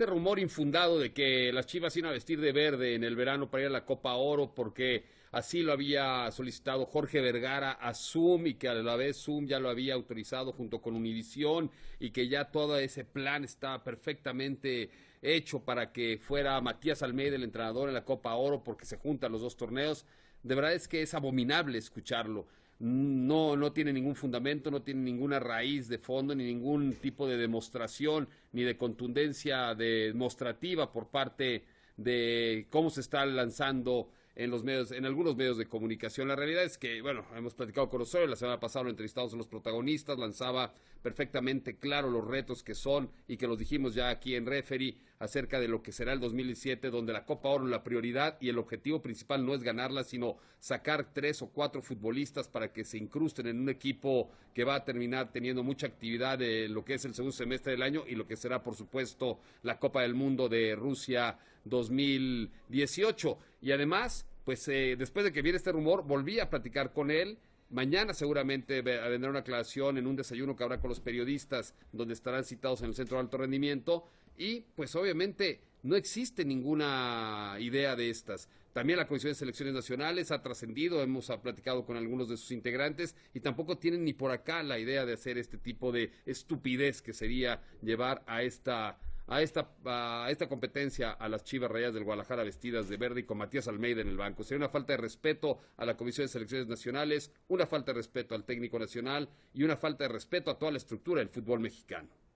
ese rumor infundado de que las Chivas iban a vestir de verde en el verano para ir a la Copa Oro porque así lo había solicitado Jorge Vergara a Zoom y que a la vez Zoom ya lo había autorizado junto con Univisión y que ya todo ese plan estaba perfectamente hecho para que fuera Matías Almeida el entrenador en la Copa Oro porque se juntan los dos torneos. De verdad es que es abominable escucharlo no, no tiene ningún fundamento, no tiene ninguna raíz de fondo, ni ningún tipo de demostración, ni de contundencia demostrativa por parte de cómo se está lanzando en los medios, en algunos medios de comunicación. La realidad es que, bueno, hemos platicado con Osorio, la semana pasada lo entrevistamos a los protagonistas, lanzaba perfectamente claro los retos que son y que los dijimos ya aquí en Referee acerca de lo que será el 2017, donde la Copa Oro la prioridad y el objetivo principal no es ganarla, sino sacar tres o cuatro futbolistas para que se incrusten en un equipo que va a terminar teniendo mucha actividad de lo que es el segundo semestre del año y lo que será, por supuesto, la Copa del Mundo de Rusia 2018. Y además, pues eh, después de que viene este rumor, volví a platicar con él Mañana seguramente vendrá una aclaración en un desayuno que habrá con los periodistas, donde estarán citados en el Centro de Alto Rendimiento. Y pues obviamente no existe ninguna idea de estas. También la Comisión de Selecciones Nacionales ha trascendido, hemos platicado con algunos de sus integrantes y tampoco tienen ni por acá la idea de hacer este tipo de estupidez que sería llevar a esta a esta, a esta competencia a las Chivas Reyes del Guadalajara vestidas de verde y con Matías Almeida en el banco. Sería una falta de respeto a la Comisión de Selecciones Nacionales, una falta de respeto al técnico nacional y una falta de respeto a toda la estructura del fútbol mexicano.